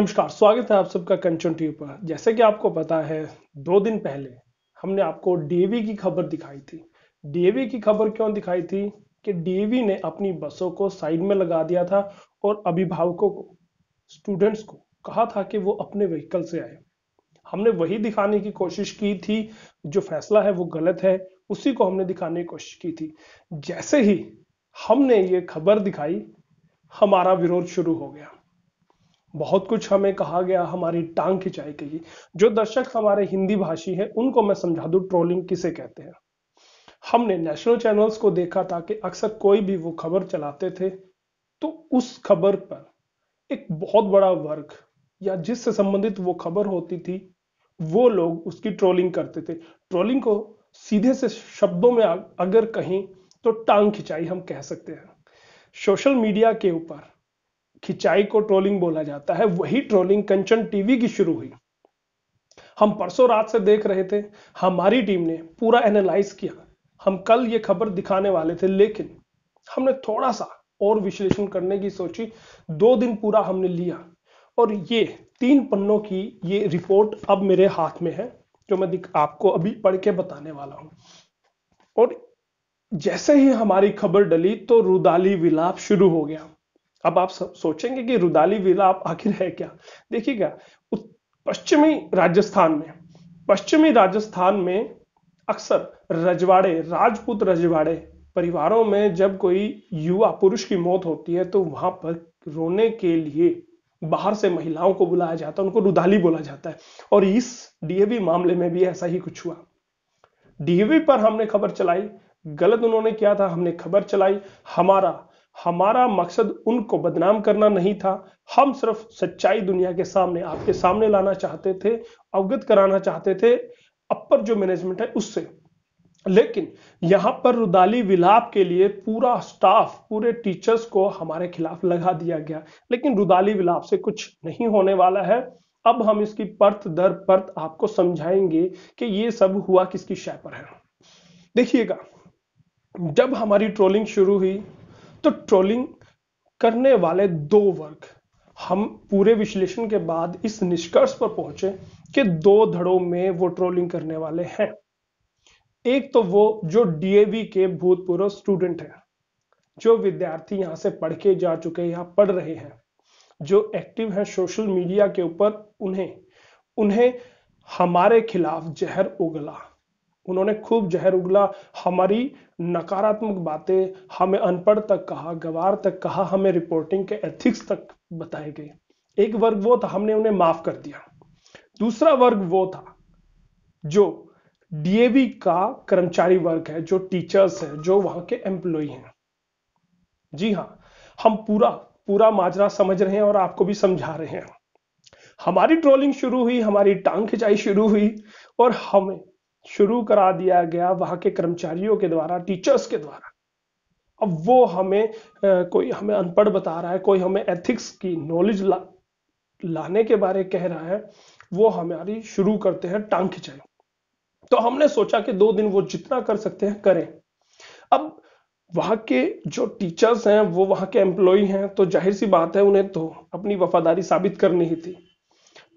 नमस्कार स्वागत है आप सबका कंचन टीवी पर जैसे कि आपको पता है दो दिन पहले हमने आपको डीएवी की खबर दिखाई थी डीएवी की खबर क्यों दिखाई थी कि डीएवी ने अपनी बसों को साइड में लगा दिया था और अभिभावकों को स्टूडेंट्स को कहा था कि वो अपने व्हीकल से आए हमने वही दिखाने की कोशिश की थी जो फैसला है वो गलत है उसी को हमने दिखाने की कोशिश की थी जैसे ही हमने ये खबर दिखाई हमारा विरोध शुरू हो गया बहुत कुछ हमें कहा गया हमारी टांग खिंचाई गई जो दर्शक हमारे हिंदी भाषी हैं उनको मैं समझा दू ट्रोलिंग किसे कहते हैं हमने नेशनल चैनल्स को देखा था कि अक्सर कोई भी वो खबर चलाते थे तो उस खबर पर एक बहुत बड़ा वर्ग या जिससे संबंधित वो खबर होती थी वो लोग उसकी ट्रोलिंग करते थे ट्रोलिंग को सीधे से शब्दों में अगर कहें तो टांग खिंचाई हम कह सकते हैं सोशल मीडिया के ऊपर खिंचाई को ट्रोलिंग बोला जाता है वही ट्रोलिंग कंचन टीवी की शुरू हुई हम परसों रात से देख रहे थे हमारी टीम ने पूरा एनालाइज किया हम कल ये खबर दिखाने वाले थे लेकिन हमने थोड़ा सा और विश्लेषण करने की सोची दो दिन पूरा हमने लिया और ये तीन पन्नों की ये रिपोर्ट अब मेरे हाथ में है जो मैं आपको अभी पढ़ के बताने वाला हूं और जैसे ही हमारी खबर डली तो रुदाली विलाप शुरू हो गया अब आप सोचेंगे कि रुदाली विला आप आखिर है क्या देखिएगा पश्चिमी राजस्थान में पश्चिमी राजस्थान में अक्सर रजवाड़े राजपूत रजवाड़े परिवारों में जब कोई युवा पुरुष की मौत होती है तो वहां पर रोने के लिए बाहर से महिलाओं को बुलाया जाता है उनको रुदाली बोला जाता है और इस डीएवी मामले में भी ऐसा ही कुछ हुआ डीएवी पर हमने खबर चलाई गलत उन्होंने किया था हमने खबर चलाई हमारा हमारा मकसद उनको बदनाम करना नहीं था हम सिर्फ सच्चाई दुनिया के सामने आपके सामने लाना चाहते थे अवगत कराना चाहते थे अपर जो मैनेजमेंट है उससे लेकिन यहां पर रुदाली विलाप के लिए पूरा स्टाफ पूरे टीचर्स को हमारे खिलाफ लगा दिया गया लेकिन रुदाली विलाप से कुछ नहीं होने वाला है अब हम इसकी परत दर परत आपको समझाएंगे कि ये सब हुआ किसकी शय पर है देखिएगा जब हमारी ट्रोलिंग शुरू हुई तो ट्रोलिंग करने वाले दो वर्ग हम पूरे विश्लेषण के बाद इस निष्कर्ष पर पहुंचे कि दो धड़ों में वो ट्रोलिंग करने वाले हैं एक तो वो जो डीएवी के भूतपूर्व स्टूडेंट हैं जो विद्यार्थी यहां से पढ़ के जा चुके या पढ़ रहे हैं जो एक्टिव हैं सोशल मीडिया के ऊपर उन्हें उन्हें हमारे खिलाफ जहर उगला उन्होंने खूब जहर उगला हमारी नकारात्मक बातें हमें अनपढ़ तक कहा गवार तक कहा हमें रिपोर्टिंग के एथिक्स तक बताए गए एक वर्ग वो था हमने उन्हें माफ कर दिया दूसरा वर्ग वो था जो डीएवी का कर्मचारी वर्ग है जो टीचर्स है जो वहां के एम्प्लॉय हैं जी हाँ हम पूरा पूरा माजरा समझ रहे हैं और आपको भी समझा रहे हैं हमारी ट्रोलिंग शुरू हुई हमारी टांग खिंचाई शुरू हुई और हमें शुरू करा दिया गया वहां के कर्मचारियों के द्वारा टीचर्स के द्वारा अब वो हमें कोई हमें अनपढ़ बता रहा है कोई हमें एथिक्स की नॉलेज ला, लाने के बारे कह रहा है वो हमारी शुरू करते हैं टांग खिंचाई तो हमने सोचा कि दो दिन वो जितना कर सकते हैं करें अब वहां के जो टीचर्स हैं वो वहां के एम्प्लॉय हैं तो जाहिर सी बात है उन्हें तो अपनी वफादारी साबित करनी ही थी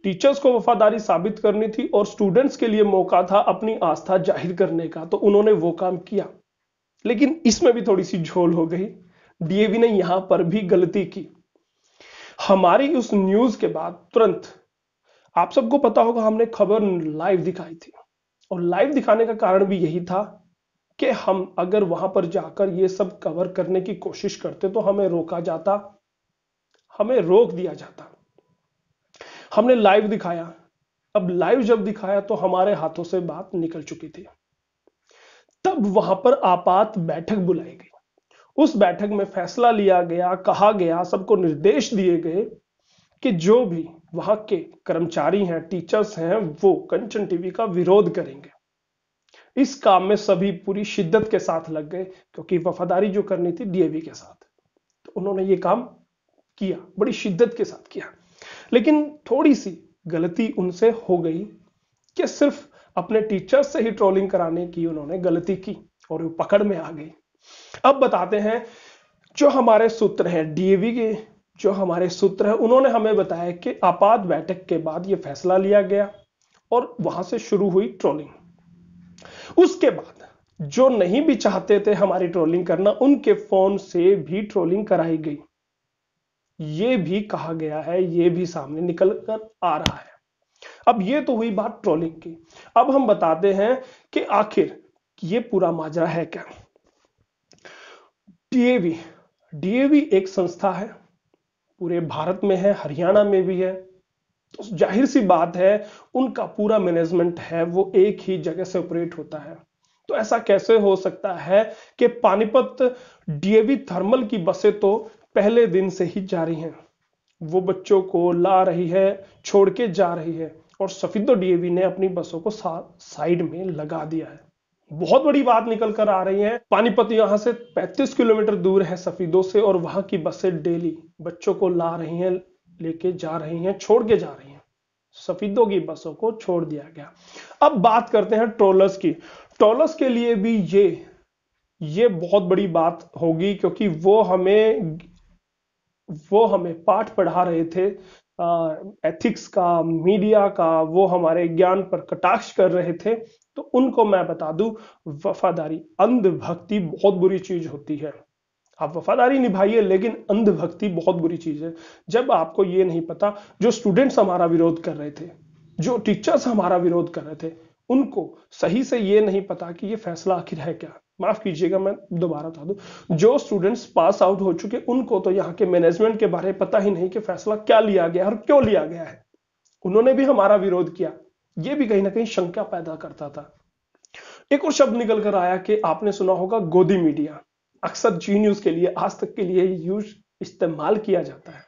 टीचर्स को वफादारी साबित करनी थी और स्टूडेंट्स के लिए मौका था अपनी आस्था जाहिर करने का तो उन्होंने वो काम किया लेकिन इसमें भी थोड़ी सी झोल हो गई डीएवी ने यहां पर भी गलती की हमारी उस न्यूज के बाद तुरंत आप सबको पता होगा हमने खबर लाइव दिखाई थी और लाइव दिखाने का कारण भी यही था कि हम अगर वहां पर जाकर ये सब कवर करने की कोशिश करते तो हमें रोका जाता हमें रोक दिया जाता हमने लाइव दिखाया अब लाइव जब दिखाया तो हमारे हाथों से बात निकल चुकी थी तब वहां पर आपात बैठक बुलाई गई उस बैठक में फैसला लिया गया कहा गया सबको निर्देश दिए गए कि जो भी वहां के कर्मचारी हैं टीचर्स हैं वो कंचन टीवी का विरोध करेंगे इस काम में सभी पूरी शिद्दत के साथ लग गए क्योंकि वफादारी जो करनी थी डीएवी के साथ तो उन्होंने ये काम किया बड़ी शिद्दत के साथ किया लेकिन थोड़ी सी गलती उनसे हो गई कि सिर्फ अपने टीचर से ही ट्रोलिंग कराने की उन्होंने गलती की और वो पकड़ में आ गई अब बताते हैं जो हमारे सूत्र हैं डीएवी के जो हमारे सूत्र हैं उन्होंने हमें बताया कि आपात बैठक के बाद यह फैसला लिया गया और वहां से शुरू हुई ट्रोलिंग उसके बाद जो नहीं भी चाहते थे हमारी ट्रोलिंग करना उनके फोन से भी ट्रोलिंग कराई गई ये भी कहा गया है ये भी सामने निकल कर आ रहा है अब ये तो हुई बात ट्रोलिंग की अब हम बताते हैं कि आखिर ये पूरा माजरा है क्या डीएवी डीएवी एक संस्था है पूरे भारत में है हरियाणा में भी है तो जाहिर सी बात है उनका पूरा मैनेजमेंट है वो एक ही जगह से ऑपरेट होता है तो ऐसा कैसे हो सकता है कि पानीपत डीएवी थर्मल की बसें तो पहले दिन से ही जारी हैं वो बच्चों को ला रही है छोड़ के जा रही है और सफीदो डीएवी ने अपनी बसों को साइड में लगा दिया है बहुत बड़ी बात निकल कर आ रही है पानीपत यहां से 35 किलोमीटर दूर है सफीदों से और वहां की बसें डेली बच्चों को ला रही हैं लेके जा रही हैं छोड़ के जा रही हैं सफीदों की बसों को छोड़ दिया गया अब बात करते हैं ट्रोलर्स की ट्रोलर्स के लिए भी ये ये बहुत बड़ी बात होगी क्योंकि वो हमें वो हमें पाठ पढ़ा रहे थे आ, एथिक्स का मीडिया का वो हमारे ज्ञान पर कटाक्ष कर रहे थे तो उनको मैं बता दूं वफादारी अंधभक्ति बहुत बुरी चीज होती है आप वफादारी निभाइए लेकिन अंधभक्ति बहुत बुरी चीज है जब आपको ये नहीं पता जो स्टूडेंट्स हमारा विरोध कर रहे थे जो टीचर्स हमारा विरोध कर रहे थे उनको सही से ये नहीं पता कि ये फैसला आखिर है क्या माफ कीजिएगा मैं दोबारा बता दूं जो स्टूडेंट्स पास आउट हो चुके उनको तो यहाँ के मैनेजमेंट के बारे में पता ही नहीं कि फैसला क्या लिया गया और क्यों लिया गया है उन्होंने भी हमारा विरोध किया ये भी कहीं ना कहीं शंका पैदा करता था एक और शब्द निकल कर आया कि आपने सुना होगा गोदी मीडिया अक्सर जी न्यूज के लिए आज तक के लिए यूज इस्तेमाल किया जाता है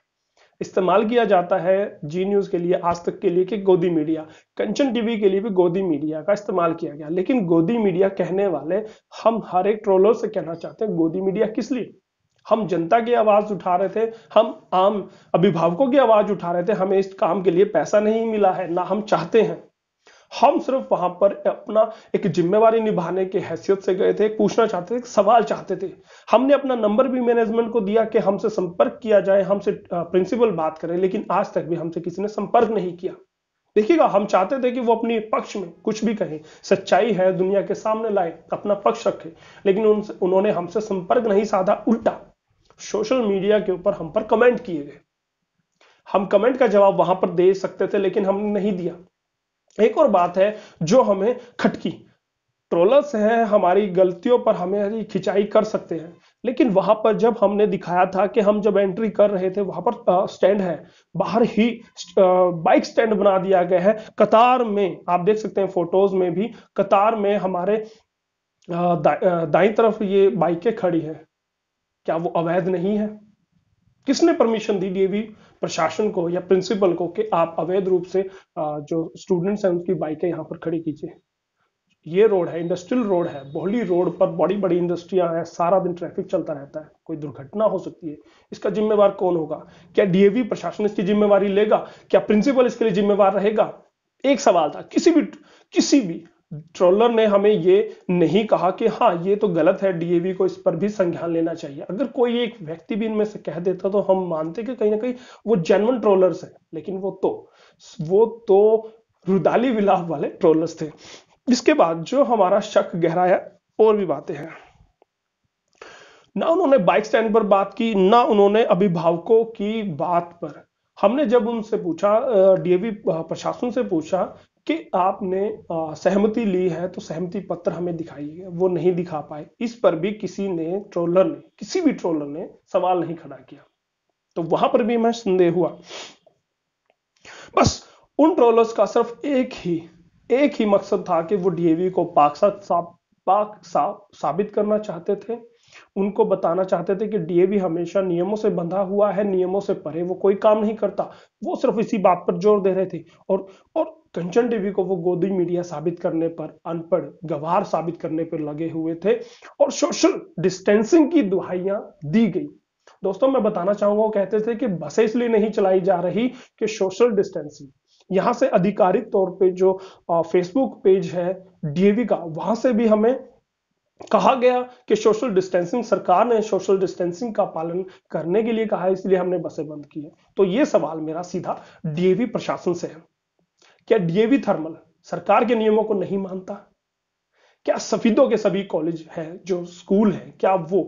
इस्तेमाल किया जाता है जी न्यूज़ के लिए आज तक के लिए कि गोदी मीडिया कंचन टीवी के लिए भी गोदी मीडिया का इस्तेमाल किया गया लेकिन गोदी मीडिया कहने वाले हम हर एक ट्रोलर से कहना चाहते हैं गोदी मीडिया किस लिए हम जनता की आवाज उठा रहे थे हम आम अभिभावकों की आवाज उठा रहे थे हमें इस काम के लिए पैसा नहीं मिला है ना हम चाहते हैं हम सिर्फ वहां पर अपना एक जिम्मेवारी निभाने के हैसियत से गए थे पूछना चाहते थे सवाल चाहते थे हमने अपना नंबर भी मैनेजमेंट को दिया कि हमसे संपर्क किया जाए हमसे प्रिंसिपल बात करें लेकिन आज तक भी हमसे किसी ने संपर्क नहीं किया देखिएगा हम चाहते थे कि वो अपने पक्ष में कुछ भी कहें सच्चाई है दुनिया के सामने लाए अपना पक्ष रखे लेकिन उन, उन्होंने हमसे संपर्क नहीं साधा उल्टा सोशल मीडिया के ऊपर हम पर कमेंट किए गए हम कमेंट का जवाब वहां पर दे सकते थे लेकिन हमने नहीं दिया एक और बात है जो हमें खटकी ट्रोलर्स हैं हमारी गलतियों पर हमें खिंचाई कर सकते हैं लेकिन वहां पर जब हमने दिखाया था कि हम जब एंट्री कर रहे थे वहां पर स्टैंड है बाहर ही बाइक स्टैंड बना दिया गया है कतार में आप देख सकते हैं फोटोज में भी कतार में हमारे दाई तरफ ये बाइकें खड़ी है क्या वो अवैध नहीं है किसने परमिशन दी डीएवी प्रशासन को या प्रिंसिपल को कि आप अवैध रूप से जो स्टूडेंट्स हैं उनकी बाइकें यहाँ पर खड़ी कीजिए ये रोड है इंडस्ट्रियल रोड है बोहली रोड पर बड़ी बड़ी इंडस्ट्रियां हैं सारा दिन ट्रैफिक चलता रहता है कोई दुर्घटना हो सकती है इसका जिम्मेवार कौन होगा क्या डीएवी प्रशासन इसकी जिम्मेवारी लेगा क्या प्रिंसिपल इसके लिए जिम्मेवार रहेगा एक सवाल था किसी भी किसी भी ट्रोलर ने हमें ये नहीं कहा कि हाँ ये तो गलत है डीएवी को इस पर भी संज्ञान लेना चाहिए अगर कोई एक व्यक्ति भी इनमें से कह देता तो हम मानते कि कहीं ना कहीं वो जेनवन ट्रोलर्स है लेकिन वो तो वो तो रुदाली विलाप वाले ट्रोलर्स थे इसके बाद जो हमारा शक गहराया और भी बातें हैं ना उन्होंने बाइक स्टैंड पर बात की ना उन्होंने अभिभावकों की बात पर हमने जब उनसे पूछा डीएवी प्रशासन से पूछा कि आपने सहमति ली है तो सहमति पत्र हमें दिखाइए वो नहीं दिखा पाए इस पर भी किसी ने ट्रोलर ने किसी भी ट्रोलर ने सवाल नहीं खड़ा किया तो वहां पर भी मैं संदेह हुआ बस उन ट्रोलर्स का सिर्फ एक ही एक ही मकसद था कि वो डीएवी को पाकसा साब, पाक साब, साबित करना चाहते थे उनको बताना चाहते थे कि डीएवी हमेशा नियमों से बंधा हुआ है नियमों से परे वो कोई काम नहीं करता वो सिर्फ इसी बात पर जोर दे रहे थे और और कंचन टीवी को वो गोदी मीडिया साबित करने पर अनपढ़ गवार साबित करने पर लगे हुए थे और सोशल डिस्टेंसिंग की दुहाइयां दी गई दोस्तों मैं बताना चाहूंगा वो कहते थे कि बसें इसलिए नहीं चलाई जा रही कि सोशल डिस्टेंसिंग यहां से आधिकारिक तौर पे जो फेसबुक पेज है डीएवी का वहां से भी हमें कहा गया कि सोशल डिस्टेंसिंग सरकार ने सोशल डिस्टेंसिंग का पालन करने के लिए कहा इसलिए हमने बसें बंद की है तो ये सवाल मेरा सीधा डीएवी प्रशासन से है क्या डीएवी थर्मल सरकार के नियमों को नहीं मानता क्या सफीदों के सभी कॉलेज हैं जो स्कूल हैं क्या वो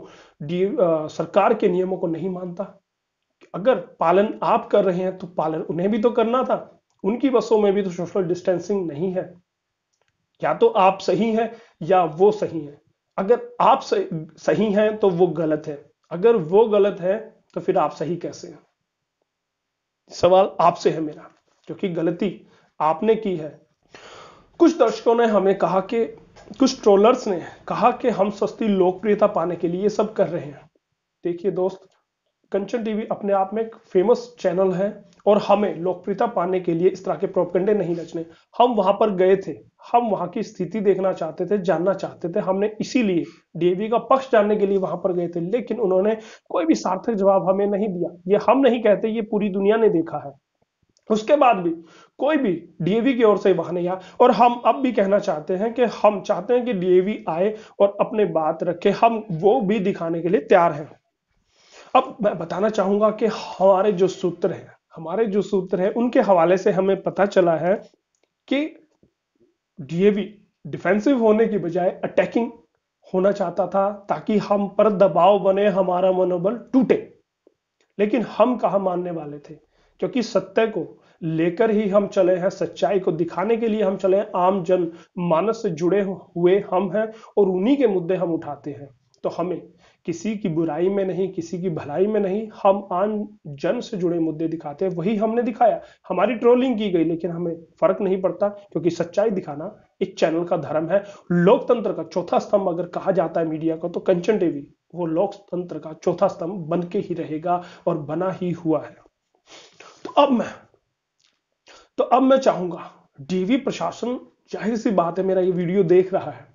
डी आ, सरकार के नियमों को नहीं मानता अगर पालन आप कर रहे हैं तो पालन उन्हें भी तो करना था उनकी बसों में भी तो सोशल डिस्टेंसिंग नहीं है या तो आप सही हैं या वो सही हैं अगर आप सही हैं तो वो गलत है अगर वो गलत है तो फिर आप सही कैसे हैं सवाल आपसे है मेरा क्योंकि गलती आपने की है कुछ दर्शकों ने हमें कहा कि कुछ ट्रोलर्स ने कहा कि हम सस्ती लोकप्रियता पाने के लिए सब कर रहे हैं देखिए दोस्त कंचन टीवी अपने आप में एक फेमस चैनल है और हमें लोकप्रियता पाने के लिए इस तरह के प्रोपगंडे नहीं रचने हम वहां पर गए थे हम वहां की स्थिति देखना चाहते थे जानना चाहते थे हमने इसीलिए डीएवी का पक्ष जानने के लिए वहां पर गए थे लेकिन उन्होंने कोई भी सार्थक जवाब हमें नहीं दिया ये हम नहीं कहते ये पूरी दुनिया ने देखा है उसके बाद भी कोई भी डीएवी की ओर से वहां नहीं आया और हम अब भी कहना चाहते हैं कि हम चाहते हैं कि डीएवी आए और अपने बात रखे हम वो भी दिखाने के लिए तैयार हैं अब मैं बताना चाहूंगा कि हमारे जो सूत्र हैं हमारे जो सूत्र हैं उनके हवाले से हमें पता चला है कि डीएवी डिफेंसिव होने की बजाय अटैकिंग होना चाहता था ताकि हम पर दबाव बने हमारा मनोबल टूटे लेकिन हम कहा मानने वाले थे क्योंकि सत्य को लेकर ही हम चले हैं सच्चाई को दिखाने के लिए हम चले हैं आम जन मानस से जुड़े हुए हम हैं और उन्हीं के मुद्दे हम उठाते हैं तो हमें किसी की बुराई में नहीं किसी की भलाई में नहीं हम आम जन से जुड़े मुद्दे दिखाते हैं वही हमने दिखाया हमारी ट्रोलिंग की गई लेकिन हमें फर्क नहीं पड़ता क्योंकि सच्चाई दिखाना इस चैनल का धर्म है लोकतंत्र का चौथा स्तंभ अगर कहा जाता है मीडिया का तो कंचन टीवी वो लोकतंत्र का चौथा स्तंभ बन के ही रहेगा और बना ही हुआ है तो अब मैं तो अब मैं चाहूंगा डीवी प्रशासन जाहिर सी बात है मेरा ये वीडियो देख रहा है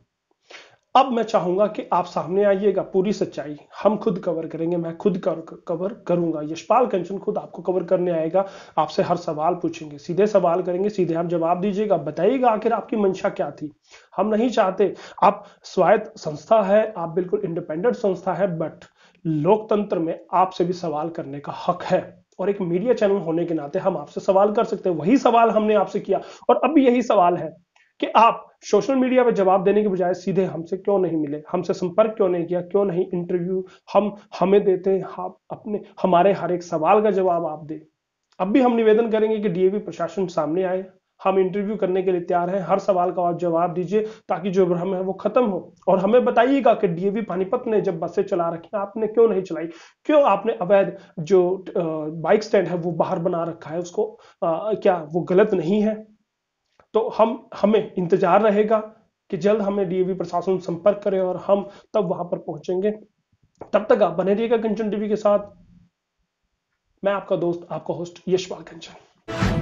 अब मैं चाहूंगा कि आप सामने आइएगा पूरी सच्चाई हम खुद कवर करेंगे मैं खुद कर, कवर करूंगा यशपाल कंचन खुद आपको कवर करने आएगा आपसे हर सवाल पूछेंगे सीधे सवाल करेंगे सीधे आप जवाब दीजिएगा बताइएगा आखिर आपकी मंशा क्या थी हम नहीं चाहते आप स्वायत्त संस्था है आप बिल्कुल इंडिपेंडेंट संस्था है बट लोकतंत्र में आपसे भी सवाल करने का हक है और एक मीडिया चैनल होने के नाते हम आपसे सवाल कर सकते हैं वही सवाल हमने आपसे किया और अब भी यही सवाल है कि आप सोशल मीडिया पर जवाब देने के बजाय सीधे हमसे क्यों नहीं मिले हमसे संपर्क क्यों नहीं किया क्यों नहीं इंटरव्यू हम हमें देते हैं आप अपने हमारे हर एक सवाल का जवाब आप दें अब भी हम निवेदन करेंगे कि डीएवी प्रशासन सामने आए हम इंटरव्यू करने के लिए तैयार हैं हर सवाल का आप जवाब दीजिए ताकि जो भ्रम है वो खत्म हो और हमें बताइएगा कि डीएवी पानीपत ने जब बसें चला रखी आपने क्यों नहीं चलाई क्यों आपने अवैध जो बाइक स्टैंड है वो बाहर बना रखा है उसको आ, क्या वो गलत नहीं है तो हम हमें इंतजार रहेगा कि जल्द हमें डीएवी प्रशासन संपर्क करे और हम तब वहां पर पहुंचेंगे तब तक आप बने रहिएगा कंचन टीवी के साथ मैं आपका दोस्त आपका होस्ट यशपाल कंचन